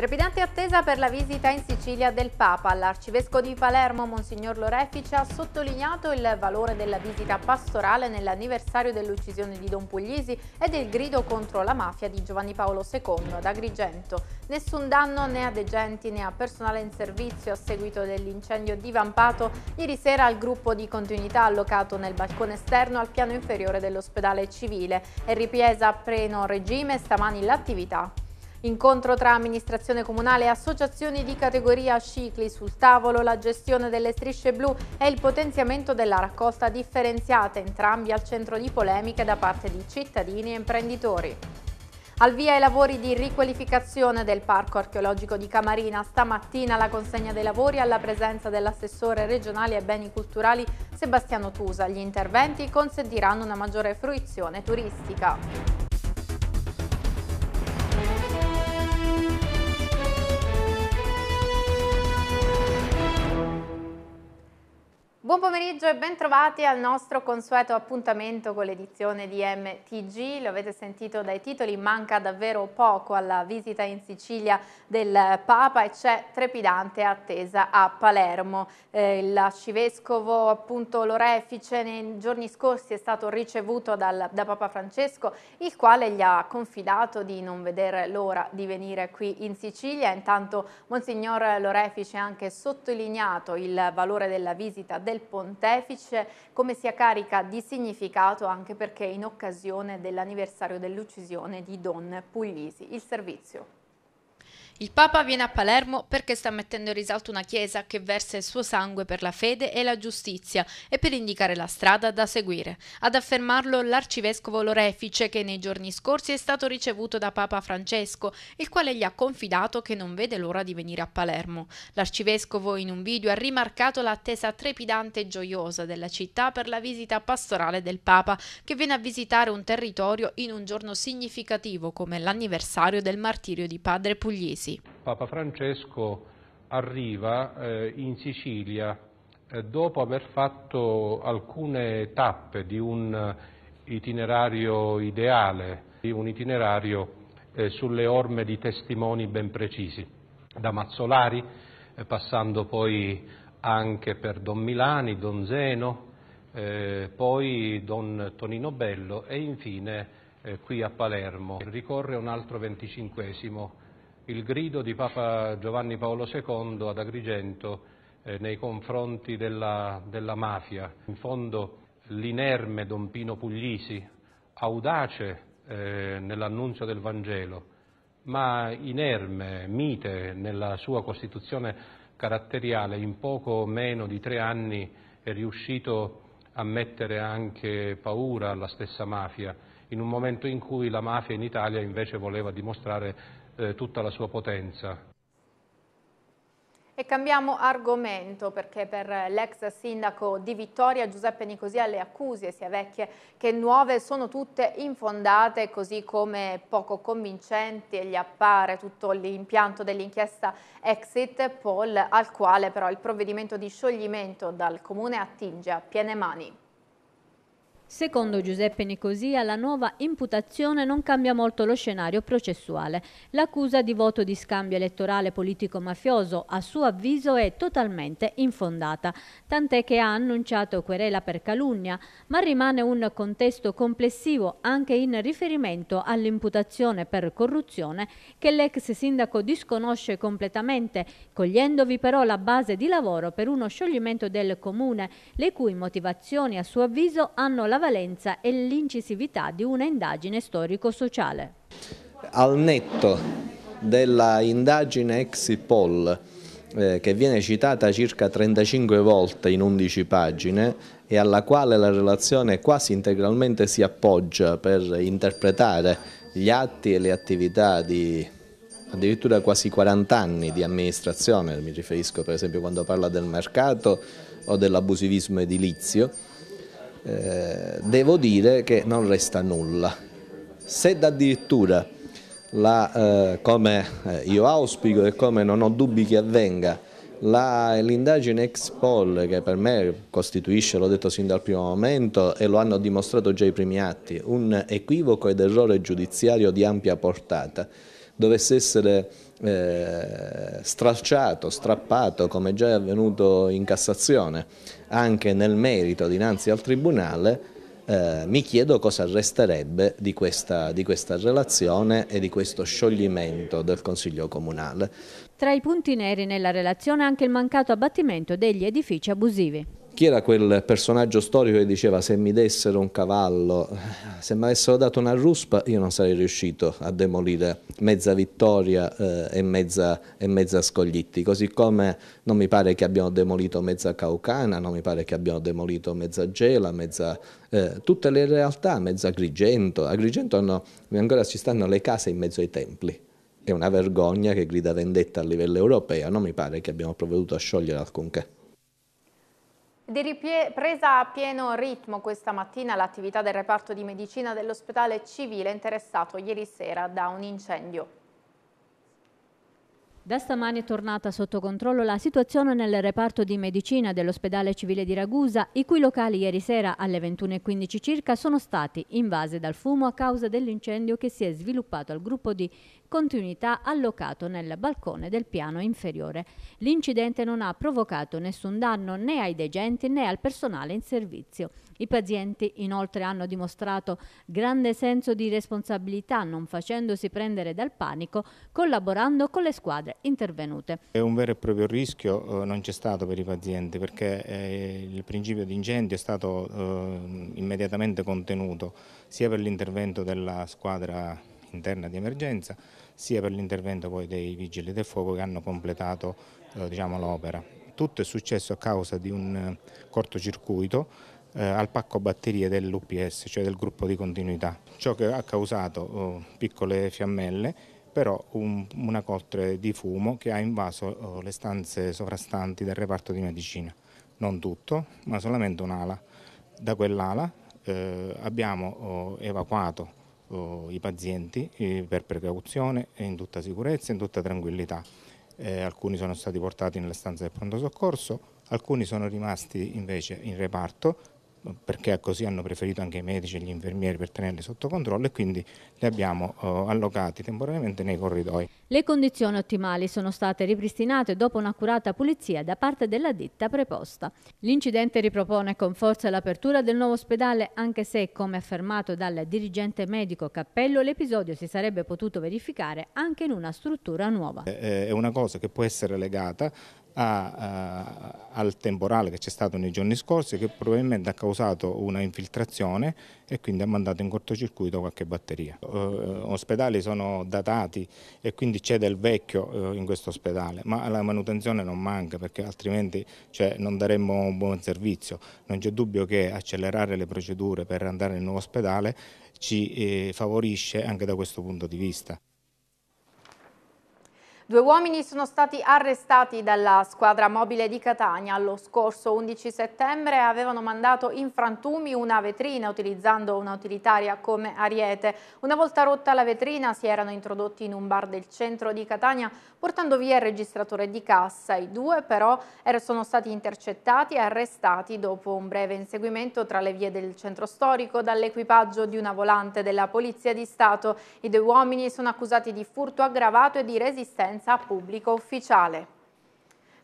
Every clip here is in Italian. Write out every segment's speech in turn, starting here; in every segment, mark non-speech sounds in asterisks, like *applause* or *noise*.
Trepidante attesa per la visita in Sicilia del Papa. L'arcivescovo di Palermo, Monsignor Lorefice, ha sottolineato il valore della visita pastorale nell'anniversario dell'uccisione di Don Puglisi e del grido contro la mafia di Giovanni Paolo II ad Agrigento. Nessun danno né a degenti né a personale in servizio a seguito dell'incendio divampato ieri sera al gruppo di continuità allocato nel balcone esterno al piano inferiore dell'ospedale civile. È ripresa a preno regime stamani l'attività. Incontro tra amministrazione comunale e associazioni di categoria cicli. Sul tavolo la gestione delle strisce blu e il potenziamento della raccolta differenziata, entrambi al centro di polemiche da parte di cittadini e imprenditori. Al via i lavori di riqualificazione del parco archeologico di Camarina, stamattina la consegna dei lavori alla presenza dell'assessore regionale ai beni culturali Sebastiano Tusa. Gli interventi consentiranno una maggiore fruizione turistica. Buon pomeriggio e bentrovati al nostro consueto appuntamento con l'edizione di MTG. Lo avete sentito dai titoli, manca davvero poco alla visita in Sicilia del Papa e c'è trepidante attesa a Palermo. Eh, l'arcivescovo appunto Lorefice nei giorni scorsi è stato ricevuto dal, da Papa Francesco, il quale gli ha confidato di non vedere l'ora di venire qui in Sicilia. Intanto Monsignor Lorefice ha anche sottolineato il valore della visita del pontefice come sia carica di significato anche perché in occasione dell'anniversario dell'uccisione di Don Puglisi. Il servizio. Il Papa viene a Palermo perché sta mettendo in risalto una chiesa che versa il suo sangue per la fede e la giustizia e per indicare la strada da seguire. Ad affermarlo l'arcivescovo Lorefice che nei giorni scorsi è stato ricevuto da Papa Francesco, il quale gli ha confidato che non vede l'ora di venire a Palermo. L'arcivescovo in un video ha rimarcato l'attesa trepidante e gioiosa della città per la visita pastorale del Papa che viene a visitare un territorio in un giorno significativo come l'anniversario del martirio di padre Puglisi. Rossi. Papa Francesco arriva eh, in Sicilia eh, dopo aver fatto alcune tappe di un itinerario ideale, di un itinerario eh, sulle orme di testimoni ben precisi, da Mazzolari, eh, passando poi anche per Don Milani, Don Zeno, eh, poi Don Tonino Bello e infine eh, qui a Palermo ricorre un altro venticinquesimo il grido di Papa Giovanni Paolo II ad Agrigento eh, nei confronti della, della mafia. In fondo l'inerme Don Pino Puglisi, audace eh, nell'annunzio del Vangelo, ma inerme, mite nella sua costituzione caratteriale, in poco meno di tre anni è riuscito a mettere anche paura alla stessa mafia, in un momento in cui la mafia in Italia invece voleva dimostrare eh, tutta la sua potenza. E cambiamo argomento perché per l'ex sindaco di Vittoria Giuseppe Nicosia le accuse sia vecchie che nuove sono tutte infondate così come poco convincenti e gli appare tutto l'impianto dell'inchiesta Exit Poll al quale però il provvedimento di scioglimento dal comune attinge a piene mani. Secondo Giuseppe Nicosia, la nuova imputazione non cambia molto lo scenario processuale. L'accusa di voto di scambio elettorale politico-mafioso, a suo avviso, è totalmente infondata, tant'è che ha annunciato querela per calunnia, ma rimane un contesto complessivo anche in riferimento all'imputazione per corruzione che l'ex sindaco disconosce completamente, cogliendovi però la base di lavoro per uno scioglimento del comune, le cui motivazioni, a suo avviso, hanno la valenza e l'incisività di una indagine storico-sociale. Al netto della indagine Exipol, eh, che viene citata circa 35 volte in 11 pagine e alla quale la relazione quasi integralmente si appoggia per interpretare gli atti e le attività di addirittura quasi 40 anni di amministrazione, mi riferisco per esempio quando parla del mercato o dell'abusivismo edilizio, eh, devo dire che non resta nulla. Se addirittura, la, eh, come eh, io auspico e come non ho dubbi che avvenga, l'indagine ex poll che per me costituisce, l'ho detto sin dal primo momento e lo hanno dimostrato già i primi atti, un equivoco ed errore giudiziario di ampia portata, dovesse essere eh, stralciato, strappato come già è avvenuto in Cassazione anche nel merito dinanzi al Tribunale eh, mi chiedo cosa resterebbe di questa, di questa relazione e di questo scioglimento del Consiglio Comunale. Tra i punti neri nella relazione anche il mancato abbattimento degli edifici abusivi chi era quel personaggio storico che diceva se mi dessero un cavallo, se mi avessero dato una ruspa io non sarei riuscito a demolire mezza Vittoria eh, e, mezza, e, mezza, Scoglitti, così come non mi pare che abbiamo demolito mezza Caucana, non mi pare che abbiamo demolito mezza Gela, mezza, eh, tutte le realtà, mezza Agrigento, Agrigento hanno, ancora ci stanno le case in mezzo ai templi. È una vergogna che grida vendetta a livello europeo, non mi pare che abbiamo provveduto a sciogliere alcunché. Di ripresa a pieno ritmo questa mattina l'attività del reparto di medicina dell'ospedale civile interessato ieri sera da un incendio. Da stamani è tornata sotto controllo la situazione nel reparto di medicina dell'ospedale civile di Ragusa, i cui locali ieri sera alle 21.15 circa sono stati invasi dal fumo a causa dell'incendio che si è sviluppato al gruppo di continuità allocato nel balcone del piano inferiore. L'incidente non ha provocato nessun danno né ai degenti né al personale in servizio. I pazienti inoltre hanno dimostrato grande senso di responsabilità non facendosi prendere dal panico, collaborando con le squadre intervenute. È un vero e proprio rischio, eh, non c'è stato per i pazienti perché eh, il principio di incendio è stato eh, immediatamente contenuto sia per l'intervento della squadra interna di emergenza sia per l'intervento dei vigili del fuoco che hanno completato eh, diciamo, l'opera. Tutto è successo a causa di un eh, cortocircuito eh, al pacco batterie dell'UPS, cioè del gruppo di continuità, ciò che ha causato oh, piccole fiammelle, però un, una coltre di fumo che ha invaso oh, le stanze sovrastanti del reparto di medicina. Non tutto, ma solamente un'ala. Da quell'ala eh, abbiamo oh, evacuato i pazienti eh, per precauzione e in tutta sicurezza e in tutta tranquillità. Eh, alcuni sono stati portati nella stanza del pronto soccorso, alcuni sono rimasti invece in reparto perché così hanno preferito anche i medici e gli infermieri per tenerli sotto controllo e quindi li abbiamo eh, allocati temporaneamente nei corridoi. Le condizioni ottimali sono state ripristinate dopo un'accurata pulizia da parte della ditta preposta. L'incidente ripropone con forza l'apertura del nuovo ospedale anche se, come affermato dal dirigente medico Cappello, l'episodio si sarebbe potuto verificare anche in una struttura nuova. Eh, eh, è una cosa che può essere legata a, uh, al temporale che c'è stato nei giorni scorsi che probabilmente ha causato una infiltrazione e quindi ha mandato in cortocircuito qualche batteria. Uh, ospedali sono datati e quindi c'è del vecchio uh, in questo ospedale, ma la manutenzione non manca perché altrimenti cioè, non daremmo un buon servizio. Non c'è dubbio che accelerare le procedure per andare nel nuovo ospedale ci eh, favorisce anche da questo punto di vista. Due uomini sono stati arrestati dalla squadra mobile di Catania. Lo scorso 11 settembre avevano mandato in frantumi una vetrina utilizzando una utilitaria come ariete. Una volta rotta la vetrina si erano introdotti in un bar del centro di Catania portando via il registratore di cassa. I due però er-, sono stati intercettati e arrestati dopo un breve inseguimento tra le vie del centro storico dall'equipaggio di una volante della Polizia di Stato. I due uomini sono accusati di furto aggravato e di resistenza conferenza pubblico ufficiale.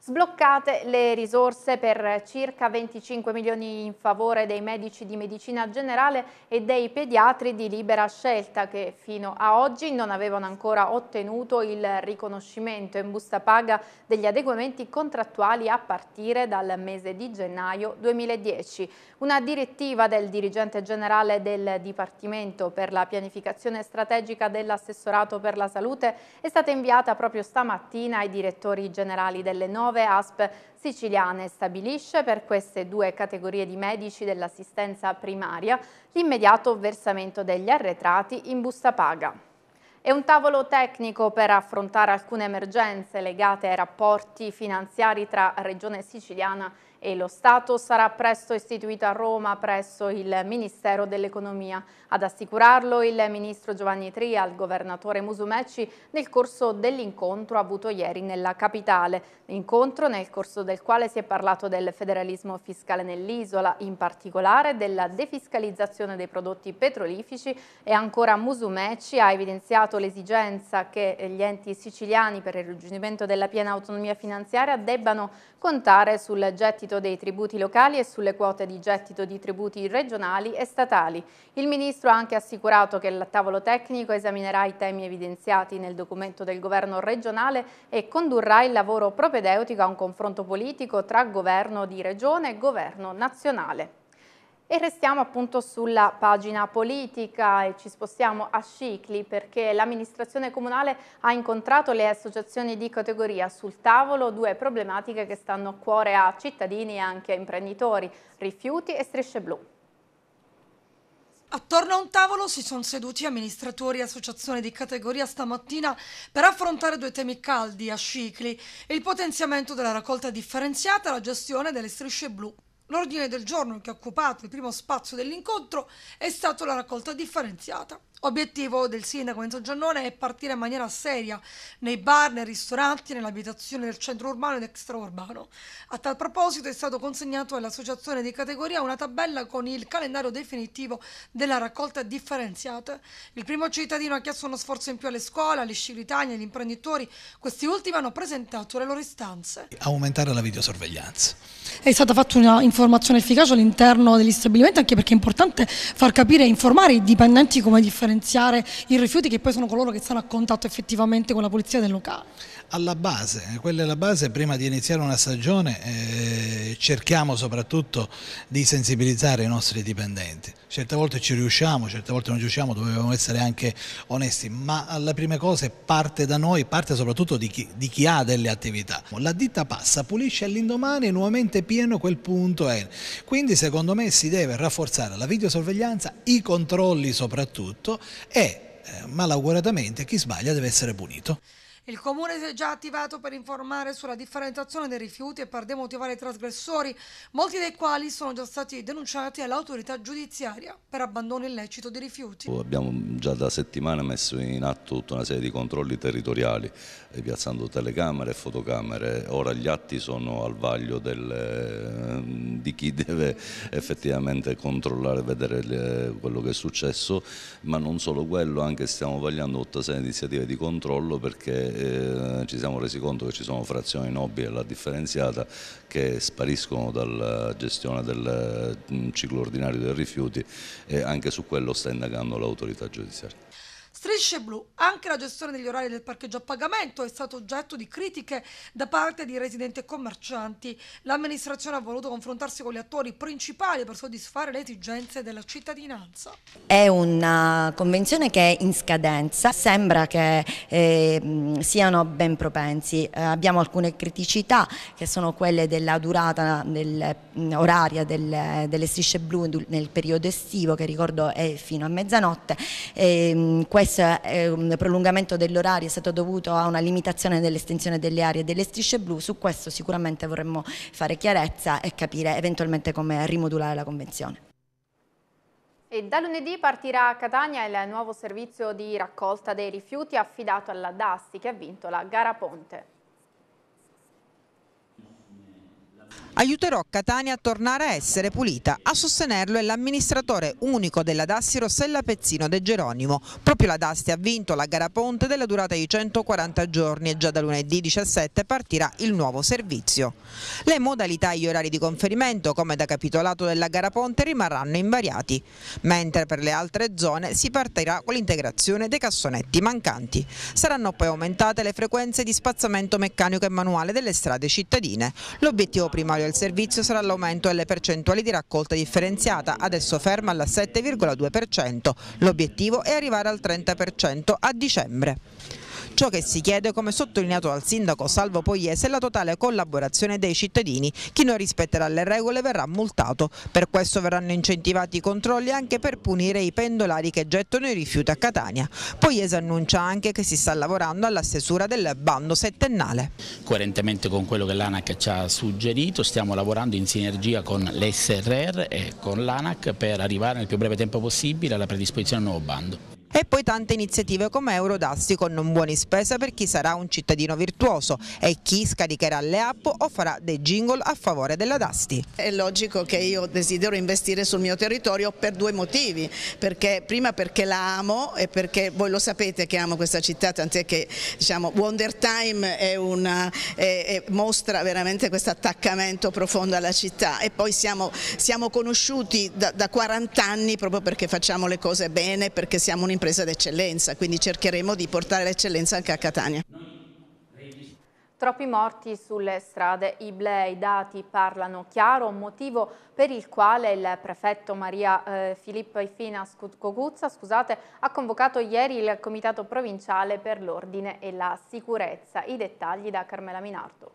Sbloccate le risorse per circa 25 milioni in favore dei medici di medicina generale e dei pediatri di libera scelta che fino a oggi non avevano ancora ottenuto il riconoscimento in busta paga degli adeguamenti contrattuali a partire dal mese di gennaio 2010. Una direttiva del dirigente generale del Dipartimento per la pianificazione strategica dell'assessorato per la salute è stata inviata proprio stamattina ai direttori generali delle nove nuove ASP siciliane. Stabilisce per queste due categorie di medici dell'assistenza primaria l'immediato versamento degli arretrati in busta paga È un tavolo tecnico per affrontare alcune emergenze legate ai rapporti finanziari tra Regione Siciliana e e lo Stato sarà presto istituito a Roma presso il Ministero dell'Economia. Ad assicurarlo il ministro Giovanni Tria al governatore Musumeci nel corso dell'incontro avuto ieri nella capitale. Incontro nel corso del quale si è parlato del federalismo fiscale nell'isola, in particolare della defiscalizzazione dei prodotti petrolifici e ancora Musumeci ha evidenziato l'esigenza che gli enti siciliani per il raggiungimento della piena autonomia finanziaria debbano contare sul gettito gettito dei tributi locali e sulle quote di gettito di tributi regionali e statali. Il Ministro ha anche assicurato che il tavolo tecnico esaminerà i temi evidenziati nel documento del Governo regionale e condurrà il lavoro propedeutico a un confronto politico tra governo di regione e governo nazionale. E restiamo appunto sulla pagina politica e ci spostiamo a Scicli perché l'amministrazione comunale ha incontrato le associazioni di categoria sul tavolo due problematiche che stanno a cuore a cittadini e anche a imprenditori, rifiuti e strisce blu. Attorno a un tavolo si sono seduti amministratori e associazioni di categoria stamattina per affrontare due temi caldi a Scicli, il potenziamento della raccolta differenziata e la gestione delle strisce blu. L'ordine del giorno che ha occupato il primo spazio dell'incontro è stato la raccolta differenziata. Obiettivo del sindaco Enzo Giannone è partire in maniera seria nei bar, nei ristoranti, nell'abitazione del centro urbano ed extraurbano. A tal proposito è stato consegnato all'associazione di categoria una tabella con il calendario definitivo della raccolta differenziata. Il primo cittadino ha chiesto uno sforzo in più alle scuole, alle sciritani, agli imprenditori. Questi ultimi hanno presentato le loro istanze. Aumentare la videosorveglianza. È stata fatta una informazione efficace all'interno degli stabilimenti anche perché è importante far capire e informare i dipendenti come differenziare differenziare i rifiuti che poi sono coloro che stanno a contatto effettivamente con la polizia del locale? Alla base, eh, quella è la base, prima di iniziare una stagione eh, cerchiamo soprattutto di sensibilizzare i nostri dipendenti, certe volte ci riusciamo, certe volte non ci riusciamo, dobbiamo essere anche onesti, ma la prima cosa parte da noi, parte soprattutto di chi, di chi ha delle attività. La ditta passa, pulisce all'indomani nuovamente pieno quel punto è. Quindi secondo me si deve rafforzare la videosorveglianza, i controlli soprattutto e eh, malauguratamente chi sbaglia deve essere punito. Il comune si è già attivato per informare sulla differenziazione dei rifiuti e per demotivare i trasgressori, molti dei quali sono già stati denunciati all'autorità giudiziaria per abbandono illecito di rifiuti. Abbiamo già da settimane messo in atto tutta una serie di controlli territoriali, eh, piazzando telecamere e fotocamere. Ora gli atti sono al vaglio del, eh, di chi *laughs* deve effettivamente controllare e vedere le, eh, quello che è successo, ma non solo quello, anche stiamo vagliando tutta una serie di iniziative di controllo perché eh, ci siamo resi conto che ci sono frazioni nobili alla differenziata che spariscono dalla gestione del mm, ciclo ordinario dei rifiuti e anche su quello sta indagando l'autorità giudiziaria. Strisce blu, anche la gestione degli orari del parcheggio a pagamento è stata oggetto di critiche da parte di residenti e commercianti. L'amministrazione ha voluto confrontarsi con gli attori principali per soddisfare le esigenze della cittadinanza. È una convenzione che è in scadenza, sembra che eh, siano ben propensi. Eh, abbiamo alcune criticità che sono quelle della durata del, mm, oraria del, delle strisce blu nel periodo estivo che ricordo è fino a mezzanotte. Eh, questo eh, prolungamento dell'orario è stato dovuto a una limitazione dell'estensione delle aree e delle strisce blu, su questo sicuramente vorremmo fare chiarezza e capire eventualmente come rimodulare la Convenzione. E da lunedì partirà a Catania il nuovo servizio di raccolta dei rifiuti affidato alla DASTI che ha vinto la gara Ponte. Aiuterò Catania a tornare a essere pulita. A sostenerlo è l'amministratore unico della Dassi Rossella Pezzino De Geronimo. Proprio la Dassi ha vinto la gara ponte della durata di 140 giorni e già da lunedì 17 partirà il nuovo servizio. Le modalità e gli orari di conferimento, come da capitolato della gara ponte, rimarranno invariati, mentre per le altre zone si partirà con l'integrazione dei cassonetti mancanti. Saranno poi aumentate le frequenze di spazzamento meccanico e manuale delle strade cittadine. L'obiettivo principale primario. Il servizio sarà l'aumento delle percentuali di raccolta differenziata, adesso ferma al 7,2%. L'obiettivo è arrivare al 30% a dicembre. Ciò che si chiede, come sottolineato dal sindaco Salvo Pogliese, è la totale collaborazione dei cittadini. Chi non rispetterà le regole verrà multato. Per questo verranno incentivati i controlli anche per punire i pendolari che gettano i rifiuti a Catania. Pogliese annuncia anche che si sta lavorando alla stesura del bando settennale. Coerentemente con quello che l'ANAC ci ha suggerito, stiamo lavorando in sinergia con l'SRR e con l'ANAC per arrivare nel più breve tempo possibile alla predisposizione del nuovo bando e poi tante iniziative come Eurodassi con non buoni spese per chi sarà un cittadino virtuoso e chi scaricherà le app o farà dei jingle a favore della Dasti. È logico che io desidero investire sul mio territorio per due motivi, perché, prima perché la amo e perché voi lo sapete che amo questa città, tant'è che diciamo, Wonder Time è una, è, è, mostra veramente questo attaccamento profondo alla città e poi siamo, siamo conosciuti da, da 40 anni proprio perché facciamo le cose bene, perché siamo un'impresa impresa d'eccellenza, quindi cercheremo di portare l'eccellenza anche a Catania. Troppi morti sulle strade Ible, i dati parlano chiaro, motivo per il quale il prefetto Maria eh, Filippo Ifina Coguzza scusate, ha convocato ieri il Comitato Provinciale per l'Ordine e la Sicurezza. I dettagli da Carmela Minardo.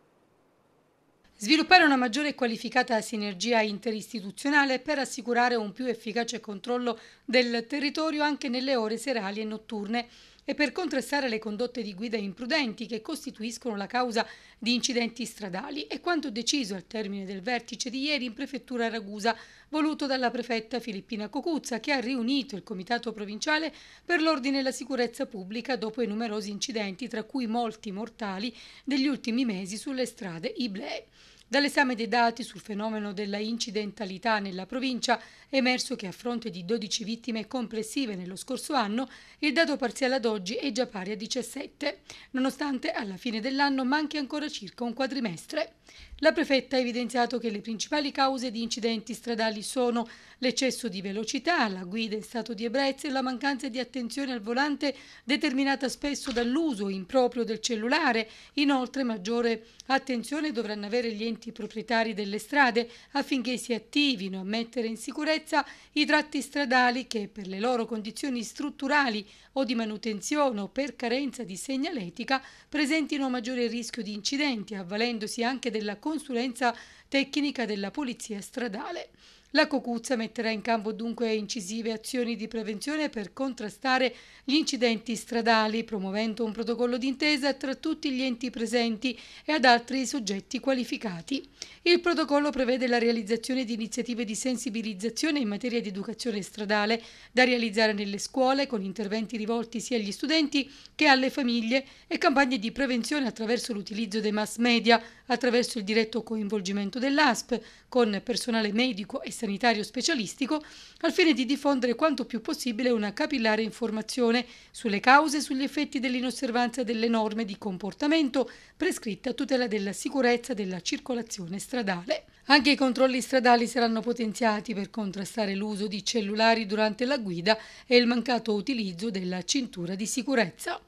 Sviluppare una maggiore e qualificata sinergia interistituzionale per assicurare un più efficace controllo del territorio anche nelle ore serali e notturne e per contrastare le condotte di guida imprudenti che costituiscono la causa di incidenti stradali è quanto deciso al termine del vertice di ieri in prefettura Ragusa, voluto dalla prefetta Filippina Cocuzza che ha riunito il comitato provinciale per l'ordine e la sicurezza pubblica dopo i numerosi incidenti, tra cui molti mortali, degli ultimi mesi sulle strade Iblei. Dall'esame dei dati sul fenomeno della incidentalità nella provincia è emerso che a fronte di 12 vittime complessive nello scorso anno, il dato parziale ad oggi è già pari a 17, nonostante alla fine dell'anno manchi ancora circa un quadrimestre. La prefetta ha evidenziato che le principali cause di incidenti stradali sono l'eccesso di velocità, la guida in stato di ebbrezza e la mancanza di attenzione al volante determinata spesso dall'uso improprio del cellulare. Inoltre maggiore attenzione dovranno avere gli enti proprietari delle strade affinché si attivino a mettere in sicurezza sicurezza i tratti stradali che per le loro condizioni strutturali o di manutenzione o per carenza di segnaletica presentino maggiore rischio di incidenti, avvalendosi anche della consulenza tecnica della polizia stradale. La Cocuzza metterà in campo dunque incisive azioni di prevenzione per contrastare gli incidenti stradali, promuovendo un protocollo d'intesa tra tutti gli enti presenti e ad altri soggetti qualificati. Il protocollo prevede la realizzazione di iniziative di sensibilizzazione in materia di educazione stradale, da realizzare nelle scuole con interventi rivolti sia agli studenti che alle famiglie e campagne di prevenzione attraverso l'utilizzo dei mass media, attraverso il diretto coinvolgimento dell'ASP, con personale medico e sanitario specialistico al fine di diffondere quanto più possibile una capillare informazione sulle cause e sugli effetti dell'inosservanza delle norme di comportamento prescritte a tutela della sicurezza della circolazione stradale. Anche i controlli stradali saranno potenziati per contrastare l'uso di cellulari durante la guida e il mancato utilizzo della cintura di sicurezza.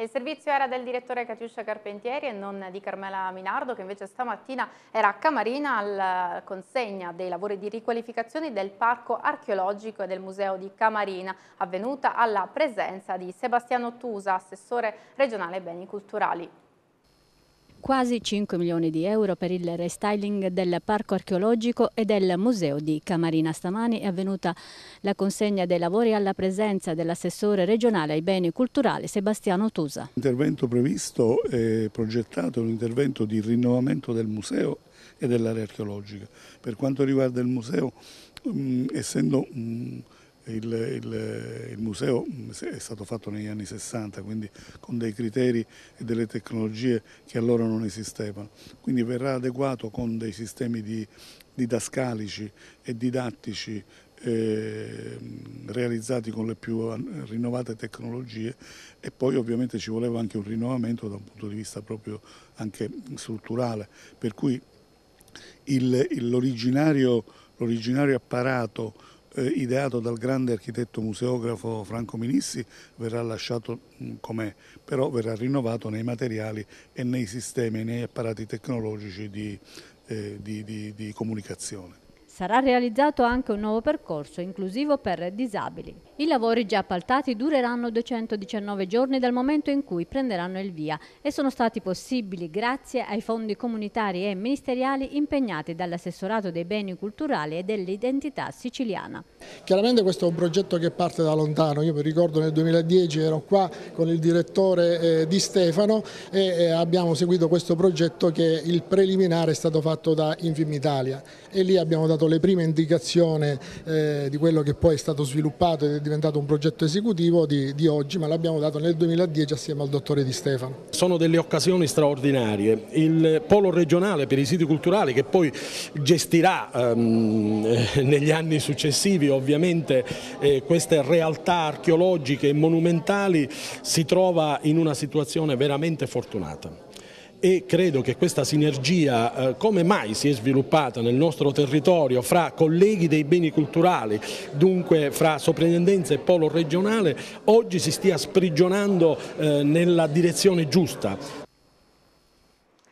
Il servizio era del direttore Catiuscia Carpentieri e non di Carmela Minardo che invece stamattina era a Camarina alla eh, consegna dei lavori di riqualificazione del parco archeologico e del museo di Camarina avvenuta alla presenza di Sebastiano Tusa, assessore regionale beni culturali quasi 5 milioni di euro per il restyling del parco archeologico e del museo di Camarina. Stamani è avvenuta la consegna dei lavori alla presenza dell'assessore regionale ai beni culturali Sebastiano Tusa. L'intervento previsto e progettato è un intervento di rinnovamento del museo e dell'area archeologica. Per quanto riguarda il museo, essendo un il, il, il, museo mm, è stato fatto negli anni 60, quindi con dei criteri e delle tecnologie che allora non esistevano, quindi verrà adeguato con dei sistemi di, didascalici e didattici ehm, realizzati con le più rinnovate tecnologie e poi ovviamente ci voleva anche un rinnovamento da un punto di vista proprio anche strutturale, per cui l'originario apparato eh, ideato dal grande architetto museografo Franco Minissi verrà lasciato mm, com'è, però verrà rinnovato nei materiali e nei sistemi, nei apparati tecnologici di, eh, di, di, di comunicazione. Sarà realizzato anche un nuovo percorso inclusivo per disabili. I lavori già appaltati dureranno 219 giorni dal momento in cui prenderanno il via e sono stati possibili grazie ai fondi comunitari e ministeriali impegnati dall'assessorato dei beni culturali e dell'identità siciliana. Chiaramente questo è un progetto che parte da lontano, io mi ricordo nel 2010 ero qua con il direttore eh, di Stefano e eh, abbiamo seguito questo progetto che il preliminare è stato fatto da Infim Italia e lì abbiamo dato le prime indicazioni eh, di quello che poi è stato sviluppato e diventato un progetto esecutivo di, di oggi, ma l'abbiamo dato nel 2010 assieme al dottore Di Stefano. Sono delle occasioni straordinarie. Il polo regionale per i siti culturali che poi gestirà ehm, eh, negli anni successivi ovviamente eh, queste realtà archeologiche e monumentali si trova in una situazione veramente fortunata e credo che questa sinergia eh, come mai si è sviluppata nel nostro territorio fra colleghi dei beni culturali, dunque fra soprintendenza e polo regionale, oggi si stia sprigionando eh, nella direzione giusta.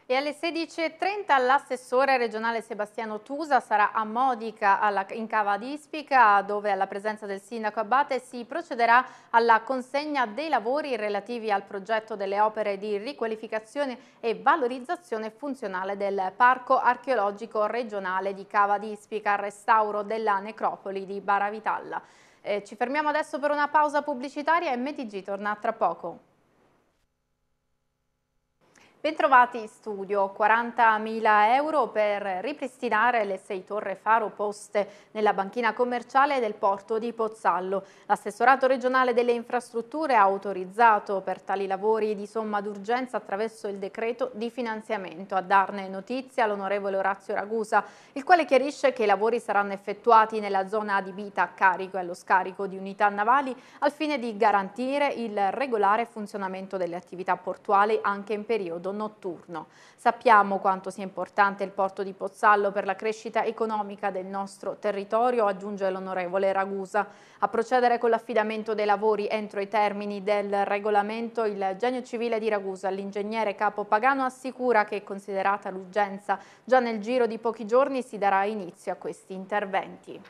E alle 16.30 l'assessore regionale Sebastiano Tusa sarà a Modica alla, in Cava d'Ispica dove alla presenza del sindaco Abate si procederà alla consegna dei lavori relativi al progetto delle opere di riqualificazione e valorizzazione funzionale del parco archeologico regionale di Cava d'Ispica al restauro della necropoli di Baravitalla. Eh, ci fermiamo adesso per una pausa pubblicitaria e MTG torna tra poco. Bentrovati in studio, 40.000 euro per ripristinare le sei torre faro poste nella banchina commerciale del porto di Pozzallo. L'assessorato regionale delle infrastrutture ha autorizzato per tali lavori di somma d'urgenza attraverso il decreto di finanziamento. A darne notizia l'onorevole Orazio Ragusa, il quale chiarisce che i lavori saranno effettuati nella zona adibita a carico e allo scarico di unità navali al fine di garantire il regolare funzionamento delle attività portuali anche in periodo notturno. Sappiamo quanto sia importante il porto di Pozzallo per la crescita economica del nostro territorio, aggiunge l'onorevole Ragusa. A procedere con l'affidamento dei lavori entro i termini del regolamento, il genio civile di Ragusa, l'ingegnere capo Pagano, assicura che, considerata l'urgenza, già nel giro di pochi giorni si darà inizio a questi interventi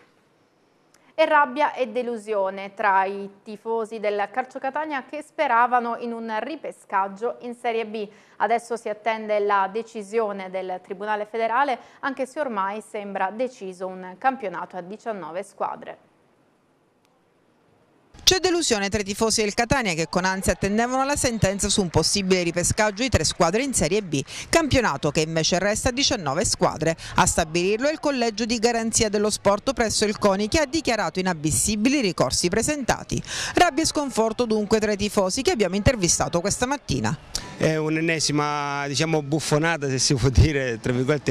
e rabbia e delusione tra i tifosi del Calcio Catania che speravano in un ripescaggio in Serie B. Adesso si attende la decisione del Tribunale federale anche se ormai sembra deciso un campionato a 19 squadre. C'è delusione tra i tifosi del Catania che con ansia attendevano la sentenza su un possibile ripescaggio di tre squadre in Serie B, campionato che invece resta 19 squadre. A stabilirlo è il Collegio di Garanzia dello Sport presso il CONI che ha dichiarato inabissibili i ricorsi presentati. Rabbia e sconforto dunque tra i tifosi che abbiamo intervistato questa mattina. È un'ennesima diciamo, buffonata se si può dire,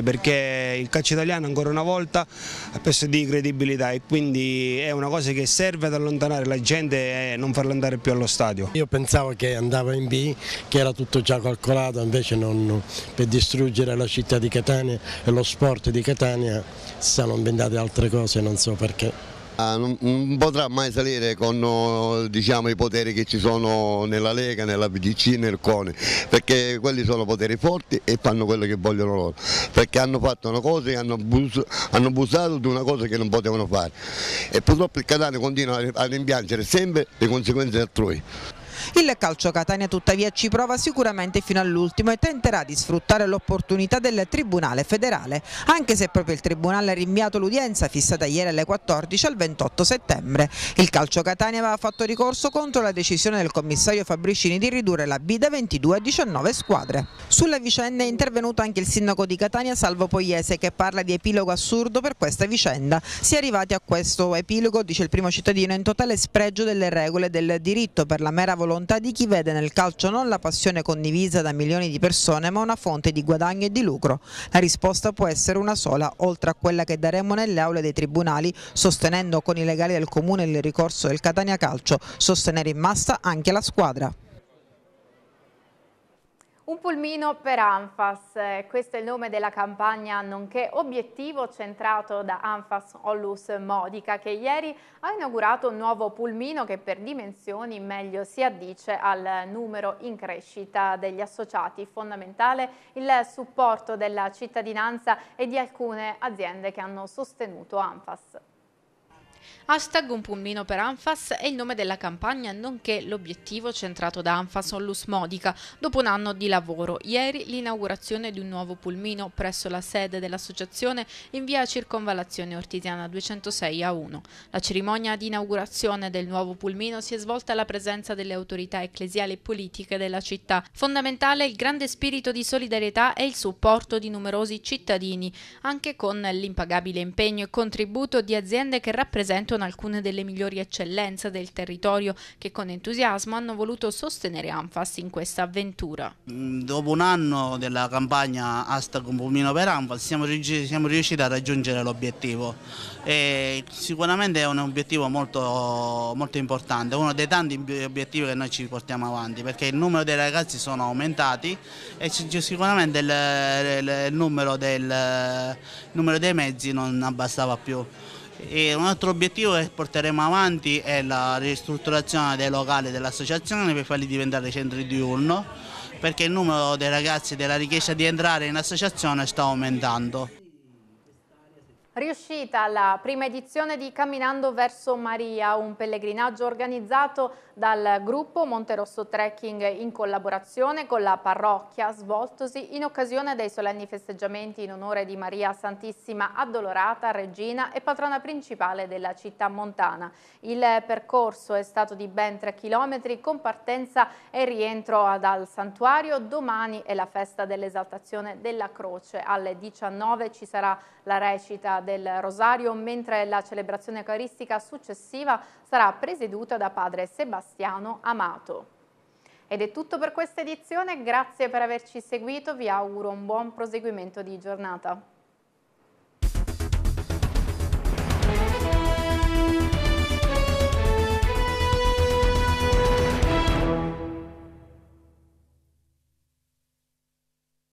perché il calcio italiano ancora una volta ha perso di credibilità e quindi è una cosa che serve ad allontanare la gente gente è non farlo andare più allo stadio. Io pensavo che andava in B, che era tutto già calcolato, invece non, per distruggere la città di Catania e lo sport di Catania si sono inventate altre cose, non so perché. Ah, non, potrà mai salire con oh, diciamo, i poteri che ci sono nella Lega, nella BDC, nel CONE, perché quelli sono poteri forti e fanno quello che vogliono loro, perché hanno fatto una cosa e hanno, abus hanno abusato di una cosa che non potevano fare e purtroppo il Catania continua a rimpiangere sempre le conseguenze altrui. Il calcio Catania tuttavia ci prova sicuramente fino all'ultimo e tenterà di sfruttare l'opportunità del Tribunale federale, anche se proprio il Tribunale ha rinviato l'udienza fissata ieri alle 14 al 28 settembre. Il calcio Catania aveva fatto ricorso contro la decisione del commissario Fabricini di ridurre la B da 22 a 19 squadre. Sulla vicenda è intervenuto anche il sindaco di Catania Salvo Pogliese che parla di epilogo assurdo per questa vicenda. Si è arrivati a questo epilogo, dice il primo cittadino, in totale spregio delle regole del diritto per la mera volontà volontà di chi vede nel calcio non la passione condivisa da milioni di persone ma una fonte di guadagno e di lucro. La risposta può essere una sola, oltre a quella che daremo nelle aule dei tribunali sostenendo con i legali del comune il ricorso del Catania Calcio, sostenere in massa anche la squadra. Un pulmino per Anfas, questo è il nome della campagna nonché obiettivo centrato da Anfas Ollus Modica che ieri ha inaugurato un nuovo pulmino che per dimensioni meglio si addice al numero in crescita degli associati. Fondamentale il supporto della cittadinanza e di alcune aziende che hanno sostenuto Anfas. Hashtag un pulmino per Anfas è il nome della campagna, nonché l'obiettivo centrato da Anfas Onlus Modica dopo un anno di lavoro. Ieri l'inaugurazione di un nuovo pulmino presso la sede dell'associazione in via Circonvallazione Ortisiana 206 a 1. La cerimonia di inaugurazione del nuovo pulmino si è svolta alla presenza delle autorità ecclesiali e politiche della città. Fondamentale il grande spirito di solidarietà e il supporto di numerosi cittadini, anche con l'impagabile impegno e contributo di aziende che rappresentano rappresentano alcune delle migliori eccellenze del territorio che con entusiasmo hanno voluto sostenere Anfas in questa avventura. Mm, dopo un anno della campagna Hashtag con Pomino per Anfas siamo, siamo riusciti a raggiungere l'obiettivo sicuramente è un obiettivo molto, molto importante, uno dei tanti obiettivi che noi ci portiamo avanti perché il numero dei ragazzi sono aumentati e sicuramente il, il, il, numero, del, il numero dei mezzi non abbassava più. E un altro obiettivo che porteremo avanti è la ristrutturazione dei locali dell'associazione per farli diventare centri diurno perché il numero dei ragazzi della richiesta di entrare in associazione sta aumentando. Riuscita la prima edizione di Camminando verso Maria, un pellegrinaggio organizzato dal gruppo Monterosso Trekking in collaborazione con la parrocchia, svoltosi in occasione dei solenni festeggiamenti in onore di Maria Santissima Addolorata, regina e patrona principale della città montana. Il percorso è stato di ben 3 km con partenza e rientro dal santuario. Domani è la festa dell'esaltazione della croce. Alle 19 ci sarà la recita del Rosario, mentre la celebrazione eucaristica successiva sarà presieduta da padre Sebastiano Amato. Ed è tutto per questa edizione, grazie per averci seguito, vi auguro un buon proseguimento di giornata.